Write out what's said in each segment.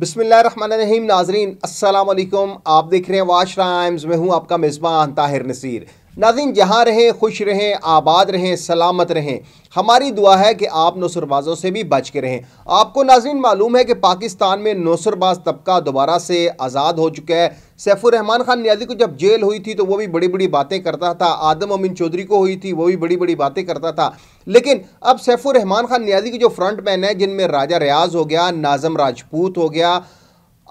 बिसमीम नाजरीन असलम आप देख रहे हैं वाश राइम्स में हूँ आपका मेज़बान ताहिर नसीर नाजिन जहाँ रहें खुश रहें आबाद रहें सलामत रहें हमारी दुआ है कि आप नौसरबाजों से भी बच के रहें आपको नाजिन मालूम है कि पाकिस्तान में नौसरबाज तबका दोबारा से आज़ाद हो चुका है सैफुररहमान खान न्याजी को जब जेल हुई थी तो वो भी बड़ी बड़ी बातें करता था आदम अमीन चौधरी को हुई थी वो भी बड़ी बड़ी बातें करता था लेकिन अब सैफुररहमान खान न्याजी की जो फ्रंट मैन है जिनमें राजा रियाज हो गया नाजम राजपूत हो गया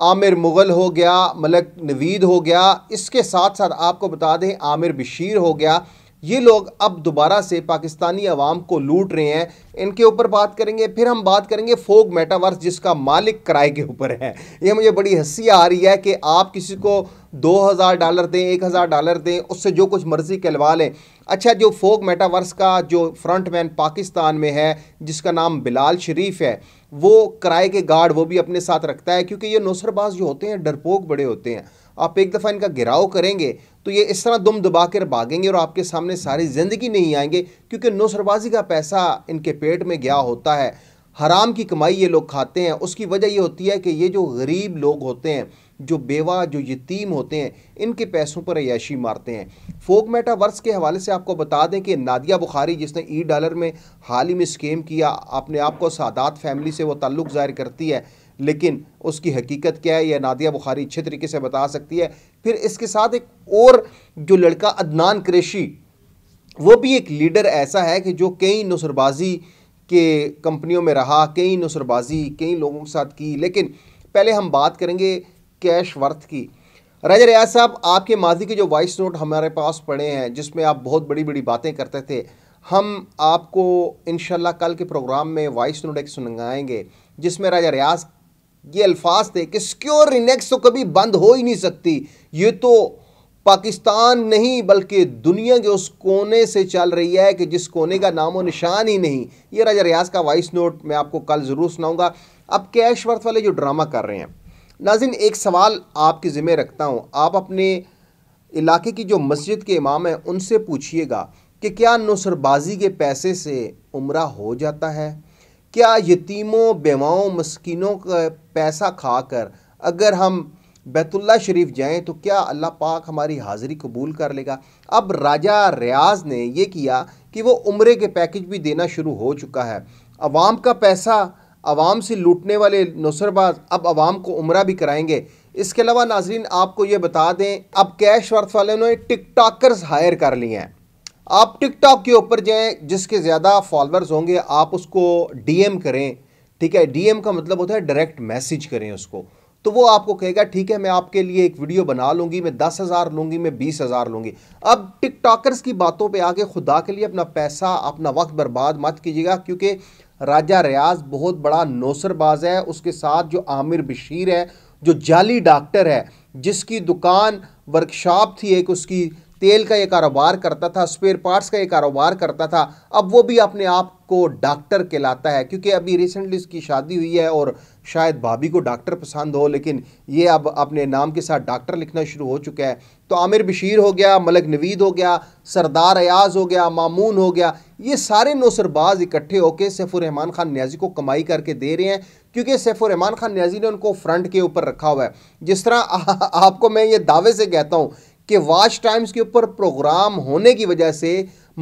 आमिर मुग़ल हो गया मलक नवीद हो गया इसके साथ साथ आपको बता दें आमिर बशीर हो गया ये लोग अब दोबारा से पाकिस्तानी अवाम को लूट रहे हैं इनके ऊपर बात करेंगे फिर हम बात करेंगे फोग मेटावर्स जिसका मालिक किराए के ऊपर है ये मुझे बड़ी हंसी आ रही है कि आप किसी को 2000 डॉलर दें 1000 डॉलर दें उससे जो कुछ मर्ज़ी कहलवा लें अच्छा जो फोग मेटावर्स का जो फ्रंट मैन पाकिस्तान में है जिसका नाम बिलाल शरीफ है वो किराए के गार्ड वो भी अपने साथ रखता है क्योंकि ये नौसरबाज जो होते हैं डरपोक बड़े होते हैं आप एक दफ़ा इनका गिराव करेंगे तो ये इस तरह दुम दबा कर भागेंगे और आपके सामने सारी ज़िंदगी नहीं आएंगे क्योंकि नौसरबाजी का पैसा इनके पेट में गया होता है हराम की कमाई ये लोग खाते हैं उसकी वजह ये होती है कि ये जो गरीब लोग होते हैं जो बेवा जो यतीम होते हैं इनके पैसों पर अयाशी मारते हैं फोक मेटावर्स के हवाले से आपको बता दें कि नादिया बुखारी जिसने ई डॉलर में हाल ही में स्कैम किया अपने आप को सादात फैमिली से वो ताल्लुक़ ज़ाहिर करती है लेकिन उसकी हकीकत क्या है यह नादिया बुखारी अच्छे तरीके से बता सकती है फिर इसके साथ एक और जो लड़का अदनान क्रेशी वो भी एक लीडर ऐसा है कि जो कई नुसरबाजी के कंपनियों में रहा कई नुसरबाजी कई लोगों के साथ की लेकिन पहले हम बात करेंगे कैश वर्थ की राजा रियाज साहब आपके माजी के जो वॉइस नोट हमारे पास पड़े हैं जिसमें आप बहुत बड़ी बड़ी बातें करते थे हम आपको इन कल के प्रोग्राम में वॉइस नोट एक सुनाएंगे जिसमें राजा रियाज ये अल्फाज थे कि सिक्योर रिनेक्स तो कभी बंद हो ही नहीं सकती ये तो पाकिस्तान नहीं बल्कि दुनिया के उस कोने से चल रही है कि जिस कोने का नामो निशान ही नहीं ये राजा रियाज का वॉइस नोट मैं आपको कल ज़रूर सुनाऊंगा अब कैश वर्थ वाले जो ड्रामा कर रहे हैं नाजिन एक सवाल आपके ज़िम्मे रखता हूँ आप अपने इलाके की जो मस्जिद के इमाम हैं उनसे पूछिएगा कि क्या नुसरबाजी के पैसे से उम्र हो जाता है क्या यतीमों बेवाओं मस्किनों का पैसा खाकर अगर हम बैतुल्ला शरीफ जाएं तो क्या अल्लाह पाक हमारी हाज़िरी कबूल कर लेगा अब राजा रियाज ने ये किया कि वो उम्र के पैकेज भी देना शुरू हो चुका है अवाम का पैसा अवाम से लूटने वाले नसरबाज अब अवाम को उम्र भी कराएंगे इसके अलावा नाजरीन आपको ये बता दें अब कैश वर्थ वाले ने टिकटाकर्स हायर कर लिए हैं आप टिकटॉक के ऊपर जाएँ जिसके ज़्यादा फॉलोअर्स होंगे आप उसको डीएम करें ठीक है डीएम का मतलब होता है डायरेक्ट मैसेज करें उसको तो वो आपको कहेगा ठीक है मैं आपके लिए एक वीडियो बना लूँगी मैं दस हज़ार लूँगी मैं बीस हज़ार लूँगी अब टिकटॉकर्स की बातों पे आके खुदा के लिए अपना पैसा अपना वक्त बर्बाद मत कीजिएगा क्योंकि राजा रियाज बहुत बड़ा नौसरबाज है उसके साथ जो आमिर बशीर है जो जाली डॉक्टर है जिसकी दुकान वर्कशॉप थी एक उसकी तेल का ये कारोबार करता था स्पेयर पार्ट्स का ये कारोबार करता था अब वो भी अपने आप को डॉक्टर कहलाता है क्योंकि अभी रिसेंटली उसकी शादी हुई है और शायद भाभी को डॉक्टर पसंद हो लेकिन ये अब अपने नाम के साथ डॉक्टर लिखना शुरू हो चुका है तो आमिर बशीर हो गया मलक नवीद हो गया सरदार अयाज हो गया मामून हो गया ये सारे नौसरबाज इकट्ठे होकर सैफुररहमान खान न्याजी को कमाई करके दे रहे हैं क्योंकि सैफुररहमान खान न्याजी ने उनको फ्रंट के ऊपर रखा हुआ है जिस तरह आपको मैं ये दावे से कहता हूँ कि वाच टाइम्स के ऊपर प्रोग्राम होने की वजह से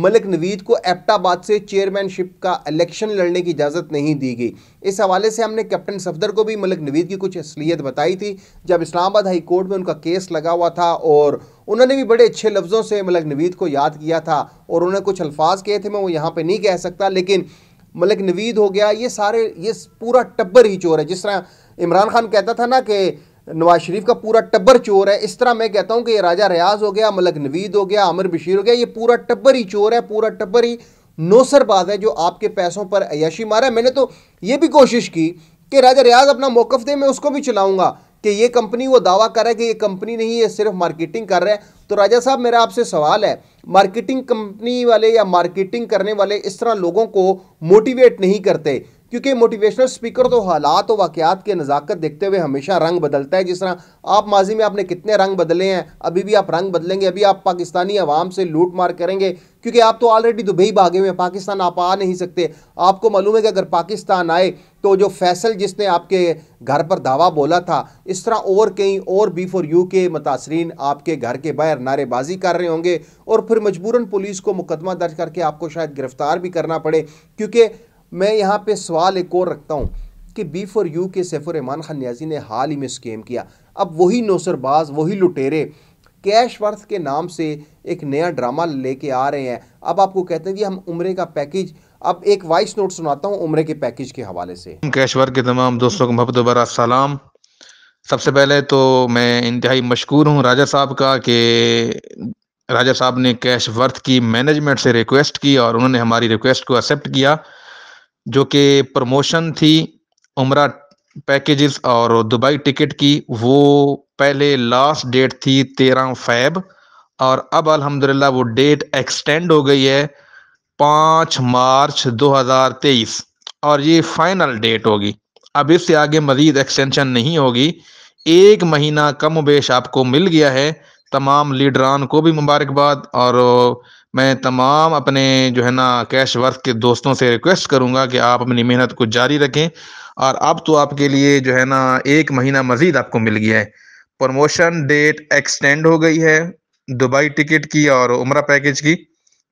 मलिक नवीद को एप्टाबाद से चेयरमैनशिप का इलेक्शन लड़ने की इजाज़त नहीं दी गई इस हवाले से हमने कैप्टन सफदर को भी मलिक नवीद की कुछ असलियत बताई थी जब इस्लामाबाद हाई कोर्ट में उनका केस लगा हुआ था और उन्होंने भी बड़े अच्छे लफ्ज़ों से मलिक नवीद को याद किया था और उन्होंने कुछ अल्फाज कहे थे मैं वो यहाँ पर नहीं कह सकता लेकिन मलिक नवीद हो गया ये सारे ये पूरा टब्बर ही चोर है जिस तरह इमरान खान कहता था ना कि नवाज शरीफ का पूरा टब्बर चोर है इस तरह मैं कहता हूँ कि ये राजा रियाज हो गया मलक नवीद हो गया अमर बशीर हो गया ये पूरा टब्बर ही चोर है पूरा टब्बर ही नौसरबाज है जो आपके पैसों पर अयाशी मारा है मैंने तो ये भी कोशिश की कि राजा रियाज अपना मौक़ दे मैं उसको भी चलाऊँगा कि ये कंपनी वो दावा कर रहा है कि ये कंपनी नहीं है सिर्फ मार्केटिंग कर रहा है तो राजा साहब मेरा आपसे सवाल है मार्केटिंग कंपनी वाले या मार्केटिंग करने वाले इस तरह लोगों को मोटिवेट नहीं करते क्योंकि मोटिवेशनल स्पीकर तो हालात और वाक़ात की नज़ाकत देखते हुए हमेशा रंग बदलता है जिस तरह आप माजी में आपने कितने रंग बदले हैं अभी भी आप रंग बदलेंगे अभी आप पाकिस्तानी आवाम से लूट मार करेंगे क्योंकि आप तो ऑलरेडी दुबई भागे हुए हैं पाकिस्तान आप आ नहीं सकते आपको मालूम है कि अगर पाकिस्तान आए तो जो फैसल जिसने आपके घर पर दावा बोला था इस तरह और कहीं और बी फॉर यू के मुतासरीन आपके घर के बाहर नारेबाजी कर रहे होंगे और फिर मजबूरन पुलिस को मुकदमा दर्ज करके आपको शायद गिरफ्तार भी करना पड़े क्योंकि मैं यहाँ पे सवाल एक और रखता हूँ कि बी फॉर यू के सैफुररहमान खान न्याजी ने हाल ही में स्कैम किया अब वही नौसरबाज वही लुटेरे कैश वर्थ के नाम से एक नया ड्रामा लेके आ रहे हैं अब आपको कहते हैं कि हम उम्रे का पैकेज अब एक वॉइस नोट सुनाता हूँ उम्र के पैकेज के हवाले से कैशवर के तमाम दोस्तों को मोहब्बत बरा सलाम सबसे पहले तो मैं इंतहाई मशहूर हूँ राजा साहब का कि राजा साहब ने कैश वर्थ की मैनेजमेंट से रिक्वेस्ट की और उन्होंने हमारी रिक्वेस्ट को एक्सेप्ट किया जो कि प्रमोशन थी उम्र पैकेजेस और दुबई टिकट की वो पहले लास्ट डेट थी तेरह फैब और अब अल्हम्दुलिल्लाह वो डेट एक्सटेंड हो गई है पाँच मार्च 2023 और ये फाइनल डेट होगी अब इससे आगे मज़ीद एक्सटेंशन नहीं होगी एक महीना कम बेश आपको मिल गया है तमाम लीडरान को भी मुबारकबाद और मैं तमाम अपने जो है ना कैश वर्क के दोस्तों से रिक्वेस्ट करूंगा कि आप अपनी मेहनत को जारी रखें और अब तो आपके लिए जो है ना एक महीना मज़ीद आपको मिल गया है प्रमोशन डेट एक्सटेंड हो गई है दुबई टिकट की और उम्र पैकेज की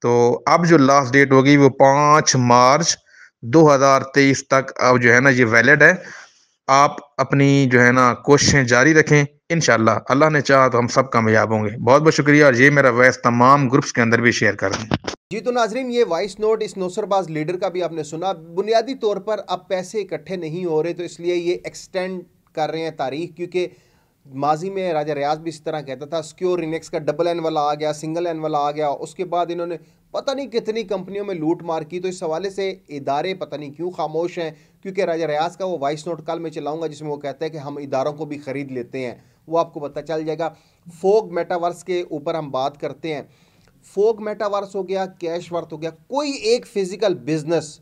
तो अब जो लास्ट डेट होगी वो पाँच मार्च 2023 तक अब जो है ना ये वैलिड है आप अपनी जो है ना कोशिशें जारी रखें इन अल्लाह ने चाहा तो हम सब कामयाब होंगे बहुत बहुत शुक्रिया और ये मेरा वॉइस तमाम ग्रुप्स के अंदर भी शेयर कर दें जी तो नाजरीन ये वॉइस नोट इस नौसरबाज लीडर का भी आपने सुना बुनियादी तौर पर अब पैसे इकट्ठे नहीं हो रहे तो इसलिए ये एक्सटेंड कर रहे हैं तारीख क्योंकि माजी में राजा रियाज भी इस तरह कहता था स्क्योर इनेक्स का डबल एन वाला आ गया सिंगल एन वाला आ गया उसके बाद इन्होंने पता नहीं कितनी कंपनियों में लूट मार की तो इस हवाले से इदारे पता नहीं क्यों खामोश हैं क्योंकि राजा रियाज का वो वॉइस नोट कल मैं चलाऊंगा जिसमें वो कहता है कि हम इदारों को भी ख़रीद लेते हैं वो आपको पता चल जाएगा फोग मेटावर्स के ऊपर हम बात करते हैं फोग मेटावर्स हो गया कैश वर्थ हो गया कोई एक फिज़िकल बिजनेस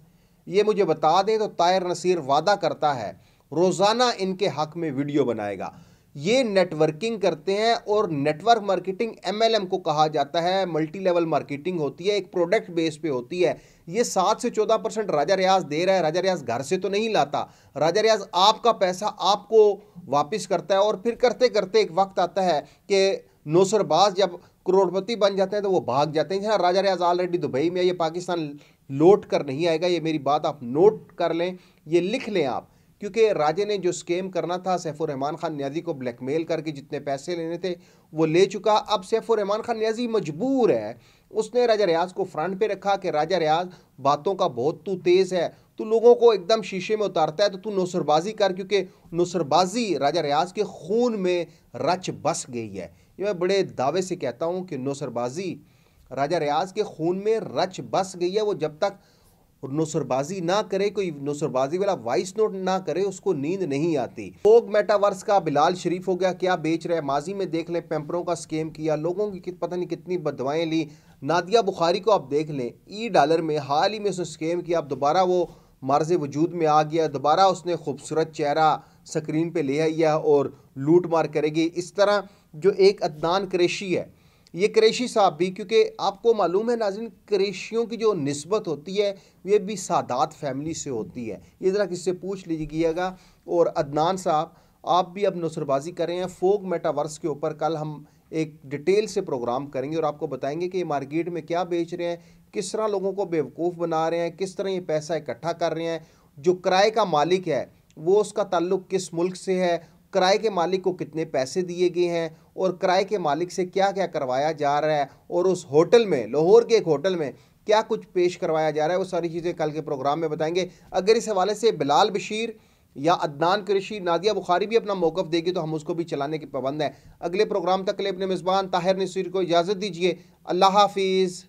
ये मुझे बता दें तो तायर नसीर वादा करता है रोज़ाना इनके हक में वीडियो बनाएगा ये नेटवर्किंग करते हैं और नेटवर्क मार्केटिंग एमएलएम को कहा जाता है मल्टी लेवल मार्केटिंग होती है एक प्रोडक्ट बेस पे होती है ये सात से चौदह परसेंट राजा रियाज दे रहा है राजा रियाज घर से तो नहीं लाता राजा रियाज आपका पैसा आपको वापस करता है और फिर करते करते एक वक्त आता है कि नौसरबाज जब करोड़पति बन जाते हैं तो वो भाग जाते हैं जहाँ राजा रियाज ऑलरेडी दुबई में ये पाकिस्तान लौट कर नहीं आएगा ये मेरी बात आप नोट कर लें ये लिख लें आप क्योंकि राजे ने जो स्कैम करना था सैफुररहमान खान न्याजी को ब्लैकमेल करके जितने पैसे लेने थे वो ले चुका अब सैफुररहमान खान न्याजी मजबूर है उसने राजा रियाज को फ्रंट पे रखा कि राजा रियाज बातों का बहुत तू तेज़ है तो लोगों को एकदम शीशे में उतारता है तो तू नौसरबाजी कर क्योंकि नौसरबाजी राजा रियाज के खून में रच बस गई है ये मैं बड़े दावे से कहता हूँ कि नौसरबाजी राजा रियाज के खून में रच बस गई है वो जब तक और नोसरबाजी ना करे कोई नोसरबाजी वाला वॉइस नोट ना करे उसको नींद नहीं आती लोग मेटावर्स का बिलाल शरीफ हो गया क्या बेच रहे हैं माजी में देख लें पेम्परों का स्केम किया लोगों की पता नहीं कितनी बदवाएँ ली नादिया बुखारी को आप देख लें ई डॉलर में हाल ही में उसने स्कैम किया अब दोबारा वो मर्ज वजूद में आ गया दोबारा उसने खूबसूरत चेहरा स्क्रीन पे ले आया और लूट मार करेगी इस तरह जो एक अदनान क्रेशी है ये क्रेशी साहब भी क्योंकि आपको मालूम है नाजिन क्रेशियों की जो नस्बत होती है ये भी सादात फैमिली से होती है ये ज़रा किससे पूछ लीजिएगा और अदनान साहब आप भी अब नुसरबाजी करें हैं फोक मेटावर्स के ऊपर कल हम एक डिटेल से प्रोग्राम करेंगे और आपको बताएंगे कि ये मार्केट में क्या बेच रहे हैं किस तरह लोगों को बेवकूफ़ बना रहे हैं किस तरह ये पैसा इकट्ठा कर रहे हैं जो किराए का मालिक है वो उसका ताल्लुक किस मुल्क से है किराए के मालिक को कितने पैसे दिए गए हैं और किराए के मालिक से क्या क्या करवाया जा रहा है और उस होटल में लाहौर के एक होटल में क्या कुछ पेश करवाया जा रहा है वो सारी चीज़ें कल के प्रोग्राम में बताएंगे अगर इस हवाले से बिलाल बशीर या अदनान कृषि नादिया बुखारी भी अपना मौक़ देगी तो हम उसको भी चलाने के पाबंद हैं अगले प्रोग्राम तक के लिए अपने मेज़बान ताहिर नसीर को इजाज़त दीजिए अल्लाह हाफिज़